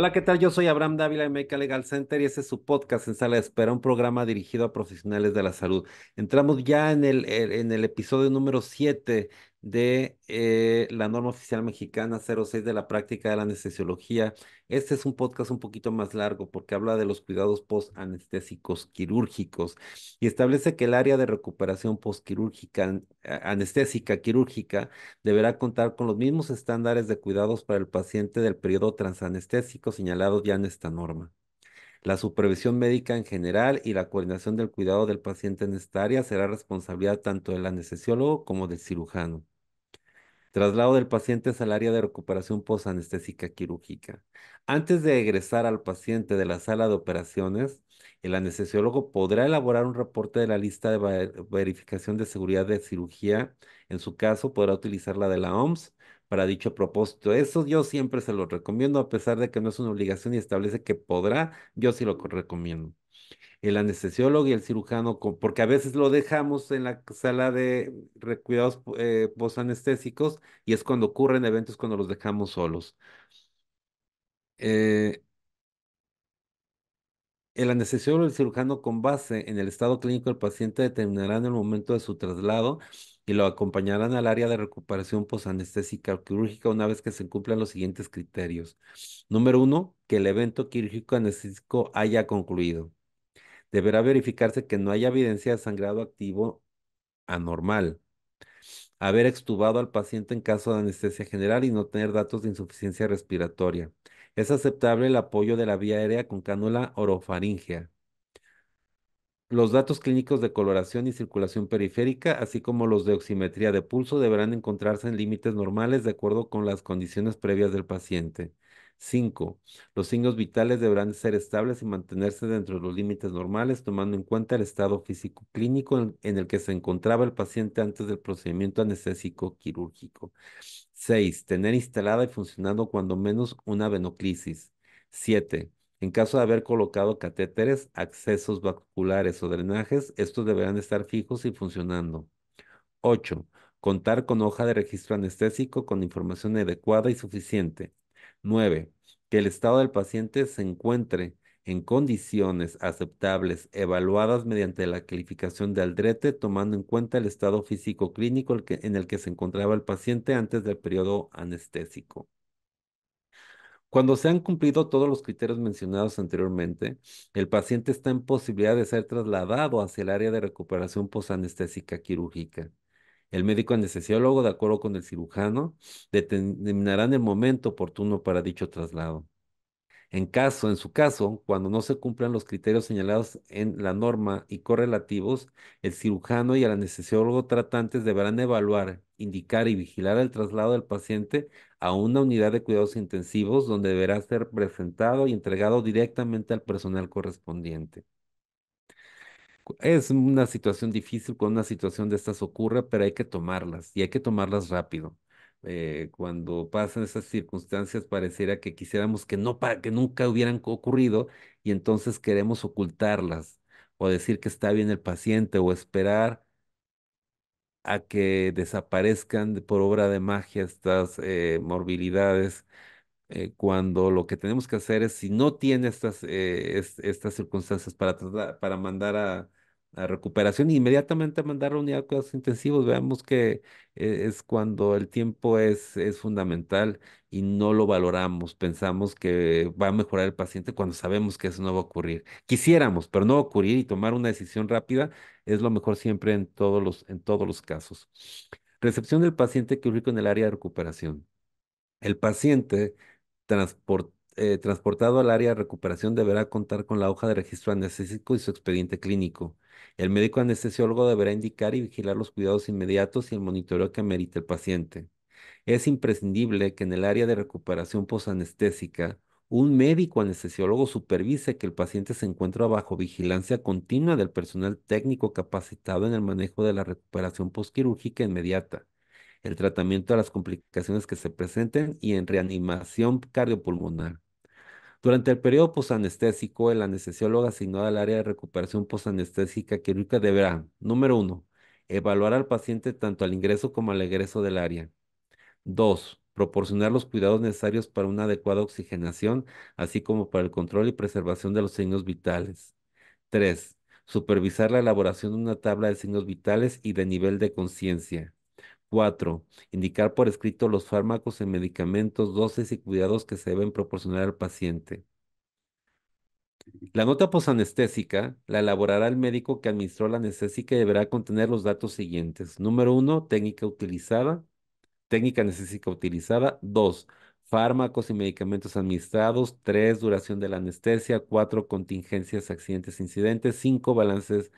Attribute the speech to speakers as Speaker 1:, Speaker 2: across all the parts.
Speaker 1: Hola, ¿qué tal? Yo soy Abraham Dávila de Meca Legal Center y este es su podcast en sala de espera, un programa dirigido a profesionales de la salud. Entramos ya en el, en el episodio número 7 de eh, la norma oficial mexicana 06 de la práctica de la anestesiología. Este es un podcast un poquito más largo porque habla de los cuidados post anestésicos quirúrgicos y establece que el área de recuperación postquirúrgica, anestésica, quirúrgica, deberá contar con los mismos estándares de cuidados para el paciente del periodo transanestésico señalado ya en esta norma. La supervisión médica en general y la coordinación del cuidado del paciente en esta área será responsabilidad tanto del anestesiólogo como del cirujano. Traslado del paciente al área de recuperación posanestésica quirúrgica. Antes de egresar al paciente de la sala de operaciones, el anestesiólogo podrá elaborar un reporte de la lista de verificación de seguridad de cirugía. En su caso, podrá utilizar la de la OMS para dicho propósito. Eso yo siempre se lo recomiendo, a pesar de que no es una obligación y establece que podrá, yo sí lo recomiendo el anestesiólogo y el cirujano, porque a veces lo dejamos en la sala de cuidados eh, posanestésicos y es cuando ocurren eventos cuando los dejamos solos. Eh, el anestesiólogo y el cirujano con base en el estado clínico del paciente determinarán el momento de su traslado y lo acompañarán al área de recuperación posanestésica o quirúrgica una vez que se cumplan los siguientes criterios. Número uno, que el evento quirúrgico anestésico haya concluido deberá verificarse que no haya evidencia de sangrado activo anormal, haber extubado al paciente en caso de anestesia general y no tener datos de insuficiencia respiratoria. Es aceptable el apoyo de la vía aérea con cánula orofaringea. Los datos clínicos de coloración y circulación periférica, así como los de oximetría de pulso, deberán encontrarse en límites normales de acuerdo con las condiciones previas del paciente. 5. Los signos vitales deberán ser estables y mantenerse dentro de los límites normales, tomando en cuenta el estado físico clínico en, el que se encontraba el paciente antes del procedimiento anestésico quirúrgico. 6. Tener instalada y funcionando cuando menos una venoclisis. 7. En caso de haber colocado catéteres, accesos vasculares o drenajes, estos deberán estar fijos y funcionando. 8. Contar con hoja de registro anestésico con información adecuada y suficiente. 9. Que el estado del paciente se encuentre en condiciones aceptables evaluadas mediante la calificación de Aldrete, tomando en cuenta el estado físico clínico en el que se encontraba el paciente antes del periodo anestésico. Cuando se han cumplido todos los criterios mencionados anteriormente, el paciente está en posibilidad de ser trasladado hacia el área de recuperación posanestésica quirúrgica. El médico anestesiólogo, de acuerdo con el cirujano, determinarán el momento oportuno para dicho traslado. En caso, en su caso, cuando no se cumplan los criterios señalados en la norma y correlativos, el cirujano y el anestesiólogo tratantes deberán evaluar, indicar y vigilar el traslado del paciente a una unidad de cuidados intensivos donde deberá ser presentado y entregado directamente al personal correspondiente es una situación difícil cuando una situación de estas ocurre, pero hay que tomarlas y hay que tomarlas rápido. Eh, cuando pasan esas circunstancias pareciera que quisiéramos que, no que nunca hubieran ocurrido y entonces queremos ocultarlas o decir que está bien el paciente o esperar a que desaparezcan por obra de magia estas eh, morbilidades, eh, cuando lo que tenemos que hacer es, si no tiene estas, estas circunstancias para, para mandar a, la recuperación y e inmediatamente mandar a la unidad de cuidados intensivos. Veamos que eh, es cuando el tiempo es, es fundamental y no lo valoramos. Pensamos que va a mejorar el paciente cuando sabemos que eso no va a ocurrir. Quisiéramos, pero no va a ocurrir y tomar una decisión rápida es lo mejor siempre en todos los, en todos los casos. Recepción del paciente que quirúrgico en el área de recuperación. El paciente transporta eh, transportado al área de recuperación deberá contar con la hoja de registro anestésico y su expediente clínico. El médico anestesiólogo deberá indicar y vigilar los cuidados inmediatos y el monitoreo que merite el paciente. Es imprescindible que en el área de recuperación posanestésica un médico anestesiólogo supervise que el paciente se encuentre bajo vigilancia continua del personal técnico capacitado en el manejo de la recuperación posquirúrgica inmediata, el tratamiento de las complicaciones que se presenten y en reanimación cardiopulmonar. Durante el periodo posanestésico, el anestesiólogo asignado al área de recuperación posanestésica quirúrgica deberá, número uno, evaluar al paciente tanto al ingreso como al egreso del área. Dos, proporcionar los cuidados necesarios para una adecuada oxigenación, así como para el control y preservación de los signos vitales. Tres, supervisar la elaboración de una tabla de signos vitales y de nivel de conciencia. 4. Indicar por escrito los fármacos y medicamentos, dosis y cuidados que se deben proporcionar al paciente. La nota posanestésica la elaborará el médico que administró la anestésica y deberá contener los datos siguientes. Número 1, técnica utilizada. Técnica anestésica utilizada. 2. Fármacos y medicamentos administrados. 3. Duración de la anestesia. 4. Contingencias, accidentes, incidentes. 5. Balances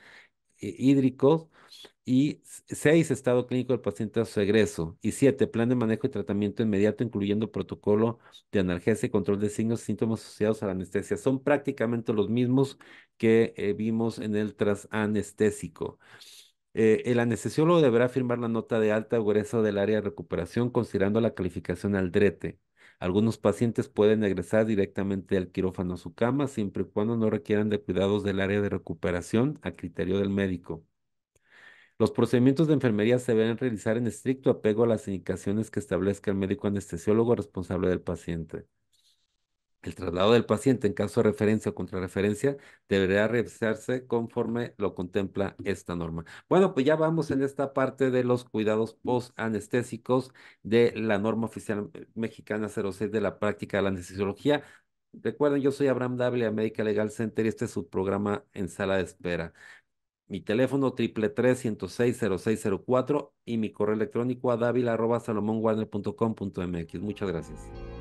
Speaker 1: eh, hídricos y seis, estado clínico del paciente a su egreso, y siete, plan de manejo y tratamiento inmediato, incluyendo protocolo de analgesia y control de signos y síntomas asociados a la anestesia. Son prácticamente los mismos que eh, vimos en el transanestésico. Eh, el anestesiólogo deberá firmar la nota de alta o del área de recuperación considerando la calificación al drete. Algunos pacientes pueden egresar directamente al quirófano a su cama siempre y cuando no requieran de cuidados del área de recuperación a criterio del médico. Los procedimientos de enfermería se deben realizar en estricto apego a las indicaciones que establezca el médico anestesiólogo responsable del paciente. El traslado del paciente en caso de referencia o contrarreferencia deberá realizarse conforme lo contempla esta norma. Bueno, pues ya vamos en esta parte de los cuidados post-anestésicos de la norma oficial mexicana 06 de la práctica de la anestesiología. Recuerden, yo soy Abraham Dable, América Legal Center, y este es su programa en sala de espera mi teléfono triple tres ciento seis cero seis cero cuatro y mi correo electrónico a .com .mx. Muchas gracias.